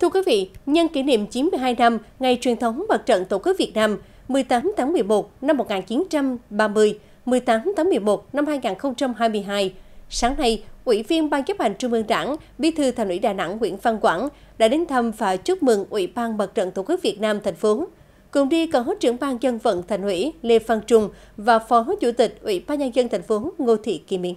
Thưa quý vị, nhân kỷ niệm 92 năm Ngày truyền thống Mặt trận Tổ quốc Việt Nam 18 tháng 11 năm 1930, 18 tháng 11 năm 2022, sáng nay, Ủy viên Ban chấp hành Trung ương Đảng, Bí thư Thành ủy Đà Nẵng Nguyễn Văn Quảng đã đến thăm và chúc mừng Ủy ban Mặt trận Tổ quốc Việt Nam thành phố. Cùng đi còn có trưởng ban dân vận thành ủy Lê Văn Trung và Phó Chủ tịch Ủy ban nhân dân thành phố Ngô Thị Kim Miên.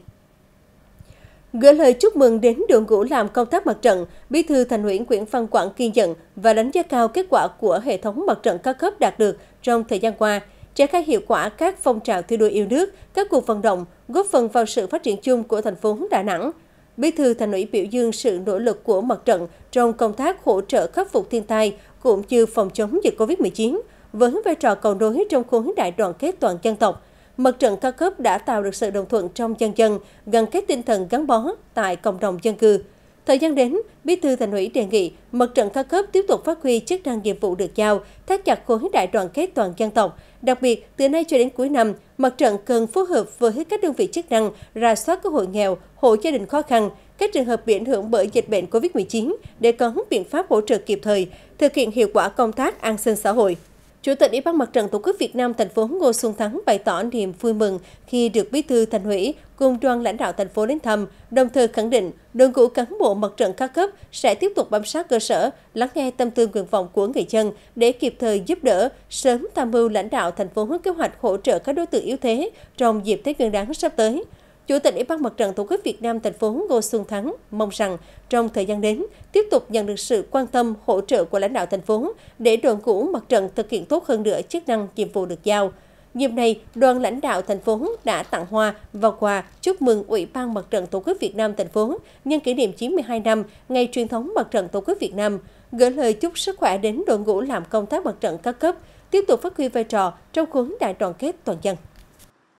Gửi lời chúc mừng đến đội ngũ làm công tác mặt trận, Bí thư Thành ủy Nguyễn Văn Quảng kiên nhận và đánh giá cao kết quả của hệ thống mặt trận các cấp đạt được trong thời gian qua, triển khai hiệu quả các phong trào thi đua yêu nước, các cuộc vận động, góp phần vào sự phát triển chung của thành phố Đà Nẵng. Bí thư Thành ủy biểu dương sự nỗ lực của mặt trận trong công tác hỗ trợ khắc phục thiên tai cũng như phòng chống dịch Covid-19 với vai trò cầu nối trong khối đại đoàn kết toàn dân tộc – Mặt trận cao cấp đã tạo được sự đồng thuận trong dân dân, gắn kết tinh thần gắn bó tại cộng đồng dân cư. Thời gian đến, Bí thư Thành ủy đề nghị Mặt trận cao cấp tiếp tục phát huy chức năng nhiệm vụ được giao, thắt chặt khối đại đoàn kết toàn dân tộc. Đặc biệt, từ nay cho đến cuối năm, mặt trận cần phối hợp với các đơn vị chức năng ra soát các hộ nghèo, hộ gia đình khó khăn, các trường hợp bị ảnh hưởng bởi dịch bệnh COVID-19 để có biện pháp hỗ trợ kịp thời, thực hiện hiệu quả công tác an sinh xã hội. Chủ tịch Ủy ban Mặt trận Tổ quốc Việt Nam thành phố Ngô Xuân Thắng bày tỏ niềm vui mừng khi được Bí thư Thành ủy cùng đoàn lãnh đạo thành phố đến thăm, đồng thời khẳng định đội ngũ cán bộ mặt trận các cấp sẽ tiếp tục bám sát cơ sở, lắng nghe tâm tư nguyện vọng của người dân để kịp thời giúp đỡ, sớm tham mưu lãnh đạo thành phố hướng kế hoạch hỗ trợ các đối tượng yếu thế trong dịp Tết Nguyên đán sắp tới. Chủ tịch Ủy ban Mặt trận Tổ quốc Việt Nam thành phố Ngô Xuân Thắng mong rằng trong thời gian đến tiếp tục nhận được sự quan tâm, hỗ trợ của lãnh đạo thành phố để đoàn cũ mặt trận thực hiện tốt hơn nữa chức năng nhiệm vụ được giao. Dịp này, đoàn lãnh đạo thành phố đã tặng hoa và quà chúc mừng Ủy ban Mặt trận Tổ quốc Việt Nam thành phố nhân kỷ niệm 92 năm ngày truyền thống Mặt trận Tổ quốc Việt Nam, gửi lời chúc sức khỏe đến đội ngũ làm công tác mặt trận các cấp, tiếp tục phát huy vai trò trong khối đại đoàn kết toàn dân.